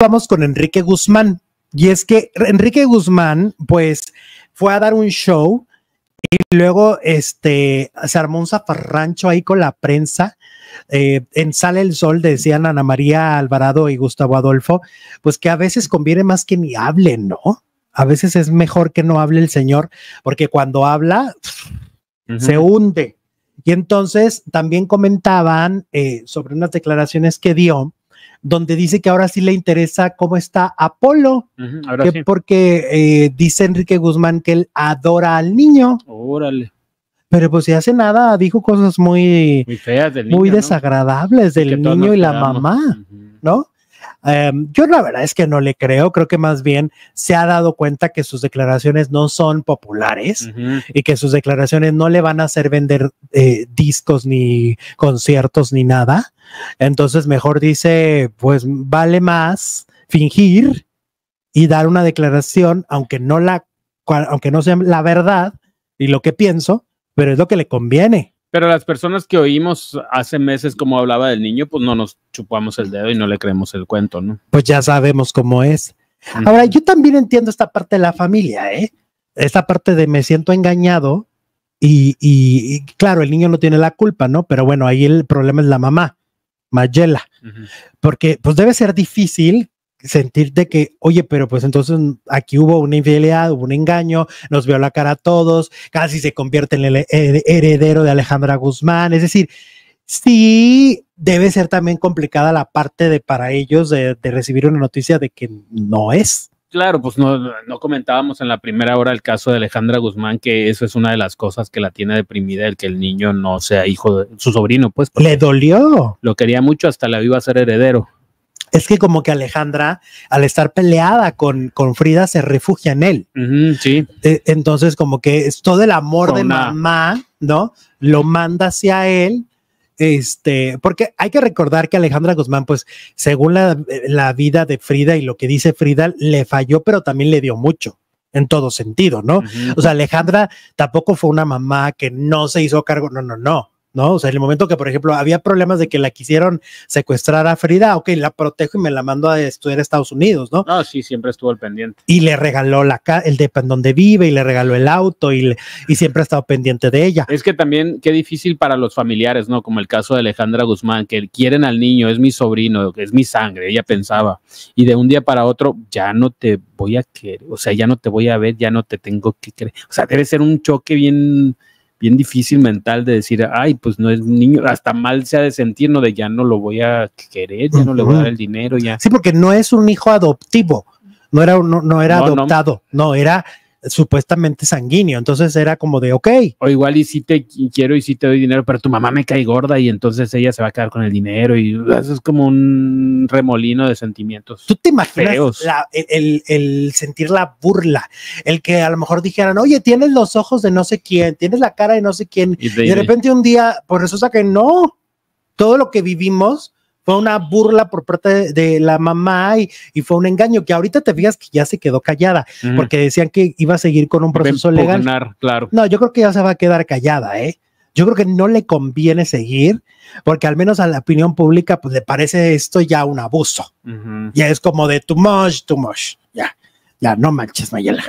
vamos con Enrique Guzmán. Y es que Enrique Guzmán, pues, fue a dar un show y luego este, se armó un zafarrancho ahí con la prensa. Eh, en Sale el Sol decían Ana María Alvarado y Gustavo Adolfo, pues que a veces conviene más que ni hable, ¿no? A veces es mejor que no hable el señor, porque cuando habla, se hunde. Y entonces también comentaban eh, sobre unas declaraciones que dio donde dice que ahora sí le interesa cómo está Apolo, porque eh, dice Enrique Guzmán que él adora al niño. Órale. Pero pues si hace nada dijo cosas muy, muy desagradables del niño y la mamá, ¿no? Em, yo la verdad es que no le creo, creo que más bien se ha dado cuenta que sus declaraciones no son populares y que sus declaraciones no le van a hacer vender eh, discos ni conciertos ni nada. Entonces mejor dice, pues vale más fingir y dar una declaración, aunque no la, aunque no sea la verdad y lo que pienso, pero es lo que le conviene. Pero las personas que oímos hace meses como hablaba del niño, pues no nos chupamos el dedo y no le creemos el cuento, ¿no? Pues ya sabemos cómo es. Ahora, yo también entiendo esta parte de la familia, ¿eh? Esta parte de me siento engañado y, claro, el niño no tiene la culpa, ¿no? Pero bueno, ahí el problema es la mamá, Mayela, porque pues debe ser difícil sentirte que, oye, pero pues entonces aquí hubo una infidelidad, hubo un engaño, nos vio la cara a todos, casi se convierte en el eh, heredero de Alejandra Guzmán, es decir, sí debe ser también complicada la parte de para ellos de, recibir una noticia de que no es. Claro, pues no, no, comentábamos en la primera hora el caso de Alejandra Guzmán, que eso es una de las cosas que la tiene deprimida, el que el niño no sea hijo de su sobrino, pues. Le dolió. Lo quería mucho, hasta la iba a ser heredero es que como que Alejandra, al estar peleada con, con Frida, se refugia en él. sí. E, entonces, como que es todo el amor de mamá, ¿no? Lo manda hacia él. Este, porque hay que recordar que Alejandra Guzmán, pues, según la, vida de Frida y lo que dice Frida, le falló, pero también le dio mucho en todo sentido, ¿no? O sea, Alejandra tampoco fue una mamá que no se hizo cargo, no, no, no. ¿no? O sea, en el momento que, por ejemplo, había problemas de que la quisieron secuestrar a Frida, ok, la protejo y me la mando a estudiar a Estados Unidos, ¿no? Ah, sí, siempre estuvo al pendiente. Y le regaló la el de donde vive y le regaló el auto y, le y siempre ha estado pendiente de ella. Es que también qué difícil para los familiares, ¿no? Como el caso de Alejandra Guzmán, que quieren al niño, es mi sobrino, es mi sangre, ella pensaba. Y de un día para otro, ya no te voy a querer, o sea, ya no te voy a ver, ya no te tengo que creer. O sea, debe ser un choque bien bien difícil mental de decir, ay, pues no es un niño, hasta mal se ha de sentir, no de ya no lo voy a querer, ya no le voy a dar el dinero, ya. Sí, porque no es un hijo adoptivo, no era, no, no era adoptado, no era supuestamente sanguíneo. Entonces era como de, ok. O igual y si te quiero y si te doy dinero, pero tu mamá me cae gorda y entonces ella se va a quedar con el dinero y eso es como un remolino de sentimientos. ¿Tú te imaginas el, sentir la burla? El que a lo mejor dijeran, oye, tienes los ojos de no sé quién, tienes la cara de no sé quién. Y, de repente un día, por eso sea que no. Todo lo que vivimos fue una burla por parte de, la mamá y, y, fue un engaño, que ahorita te fijas que ya se quedó callada, porque decían que iba a seguir con un proceso legal. No, yo creo que ya se va a quedar callada, ¿eh? Yo creo que no le conviene seguir, porque al menos a la opinión pública, pues le parece esto ya un abuso. Ya es como de too much, too much. Ya, ya, no manches, Mayela.